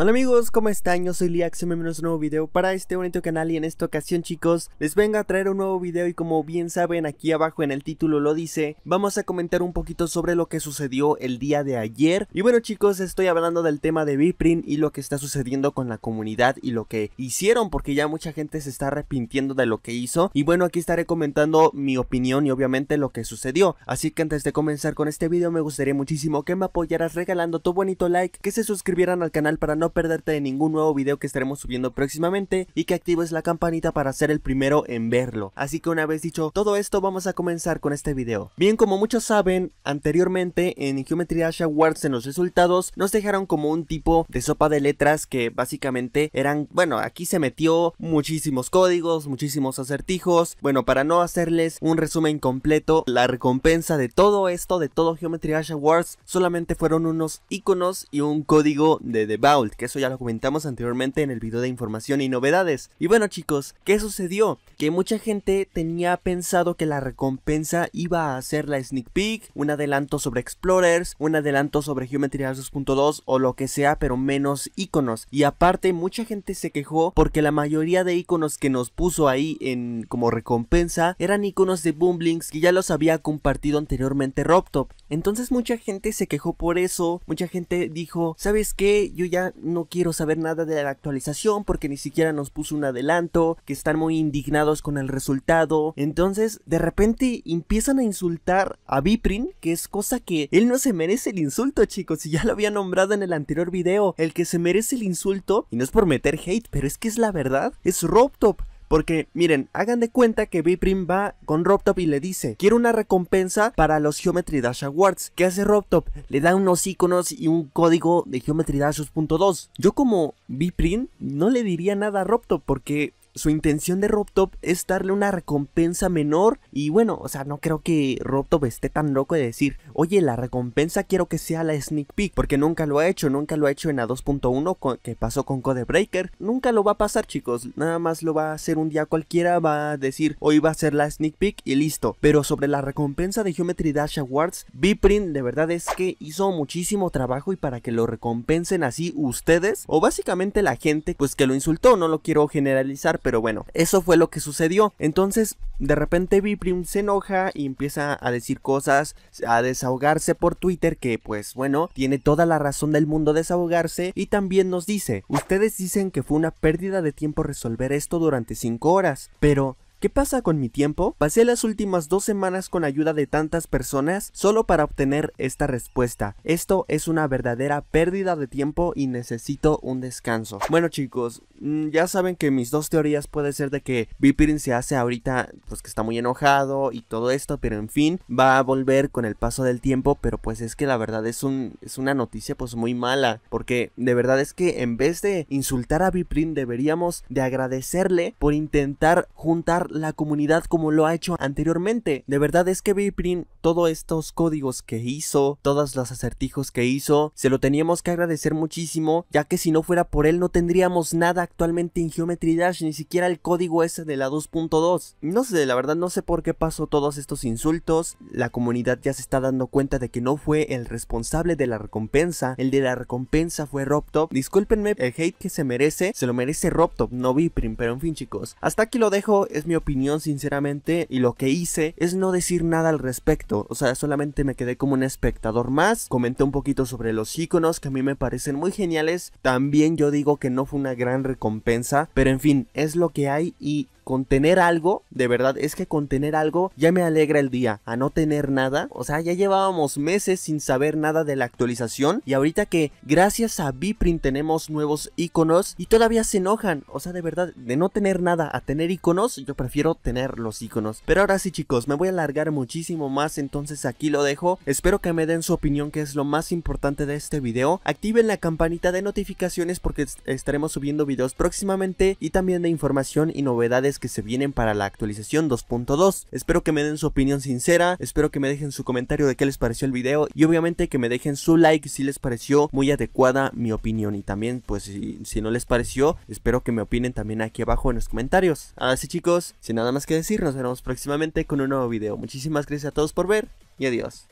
Hola amigos, ¿cómo están? Yo soy Liax y bienvenidos a un nuevo video para este bonito canal y en esta ocasión chicos les vengo a traer un nuevo video y como bien saben aquí abajo en el título lo dice vamos a comentar un poquito sobre lo que sucedió el día de ayer y bueno chicos estoy hablando del tema de Viprin y lo que está sucediendo con la comunidad y lo que hicieron porque ya mucha gente se está arrepintiendo de lo que hizo y bueno aquí estaré comentando mi opinión y obviamente lo que sucedió así que antes de comenzar con este video me gustaría muchísimo que me apoyaras regalando tu bonito like que se suscribieran al canal para no no perderte de ningún nuevo video que estaremos subiendo próximamente y que actives la campanita para ser el primero en verlo. Así que una vez dicho todo esto vamos a comenzar con este video. Bien como muchos saben, anteriormente en Geometry Dash Awards en los resultados nos dejaron como un tipo de sopa de letras que básicamente eran, bueno aquí se metió muchísimos códigos, muchísimos acertijos, bueno para no hacerles un resumen completo, la recompensa de todo esto, de todo Geometry Dash Awards solamente fueron unos iconos y un código de The que eso ya lo comentamos anteriormente en el video de información y novedades. Y bueno chicos, ¿qué sucedió? Que mucha gente tenía pensado que la recompensa iba a ser la sneak peek, un adelanto sobre Explorers, un adelanto sobre Geometry 2.2 o lo que sea, pero menos iconos. Y aparte, mucha gente se quejó porque la mayoría de iconos que nos puso ahí en como recompensa eran iconos de Bumblings que ya los había compartido anteriormente Robtop. Entonces mucha gente se quejó por eso, mucha gente dijo, ¿sabes qué? Yo ya no quiero saber nada de la actualización porque ni siquiera nos puso un adelanto, que están muy indignados con el resultado. Entonces, de repente empiezan a insultar a Viprin que es cosa que él no se merece el insulto, chicos, y ya lo había nombrado en el anterior video. El que se merece el insulto, y no es por meter hate, pero es que es la verdad, es RobTop. Porque miren, hagan de cuenta que Biprim va con Robtop y le dice, quiero una recompensa para los Geometry Dash Awards. ¿Qué hace Robtop? Le da unos iconos y un código de Geometry Dash 2.2. Yo como Biprim no le diría nada a Robtop porque su intención de RobTop es darle una recompensa menor y bueno, o sea, no creo que RobTop esté tan loco de decir, oye, la recompensa quiero que sea la sneak peek, porque nunca lo ha hecho, nunca lo ha hecho en la 2.1 que pasó con Codebreaker. nunca lo va a pasar chicos, nada más lo va a hacer un día cualquiera, va a decir, hoy va a ser la sneak peek y listo, pero sobre la recompensa de Geometry Dash Awards, Bprint de verdad es que hizo muchísimo trabajo y para que lo recompensen así ustedes, o básicamente la gente pues que lo insultó, no lo quiero generalizar, pero bueno, eso fue lo que sucedió. Entonces, de repente prim se enoja y empieza a decir cosas, a desahogarse por Twitter, que pues bueno, tiene toda la razón del mundo desahogarse y también nos dice, ustedes dicen que fue una pérdida de tiempo resolver esto durante 5 horas, pero ¿Qué pasa con mi tiempo? Pasé las últimas dos semanas con ayuda de tantas personas solo para obtener esta respuesta. Esto es una verdadera pérdida de tiempo y necesito un descanso. Bueno chicos, mm, ya saben que mis dos teorías puede ser de que Viprin se hace ahorita pues que está muy enojado y todo esto, pero en fin, va a volver con el paso del tiempo, pero pues es que la verdad es, un, es una noticia pues muy mala, porque de verdad es que en vez de insultar a Viprin, deberíamos de agradecerle por intentar juntar la comunidad como lo ha hecho anteriormente. De verdad es que Bprint, todos estos códigos que hizo, todos los acertijos que hizo, se lo teníamos que agradecer muchísimo, ya que si no fuera por él no tendríamos nada actualmente en Geometry Dash, ni siquiera el código ese de la 2.2. No sé, la verdad no sé por qué pasó todos estos insultos, la comunidad ya se está dando cuenta de que no fue el responsable de la recompensa, el de la recompensa fue RobTop. Discúlpenme, el hate que se merece, se lo merece RobTop, no Bprint, pero en fin chicos. Hasta aquí lo dejo, es mi opinión sinceramente y lo que hice es no decir nada al respecto, o sea, solamente me quedé como un espectador más, comenté un poquito sobre los iconos que a mí me parecen muy geniales, también yo digo que no fue una gran recompensa, pero en fin, es lo que hay y contener algo, de verdad, es que contener algo ya me alegra el día, a no tener nada, o sea, ya llevábamos meses sin saber nada de la actualización y ahorita que gracias a Bprint tenemos nuevos iconos y todavía se enojan, o sea, de verdad, de no tener nada a tener iconos, yo prefiero tener los iconos. Pero ahora sí chicos, me voy a alargar muchísimo más, entonces aquí lo dejo, espero que me den su opinión que es lo más importante de este video, activen la campanita de notificaciones porque estaremos subiendo videos próximamente y también de información y novedades que se vienen para la actualización 2.2. Espero que me den su opinión sincera, espero que me dejen su comentario de qué les pareció el video y obviamente que me dejen su like si les pareció muy adecuada mi opinión y también pues si, no les pareció espero que me opinen también aquí abajo en los comentarios. Así chicos, sin nada más que decir, nos veremos próximamente con un nuevo video. Muchísimas gracias a todos por ver y adiós.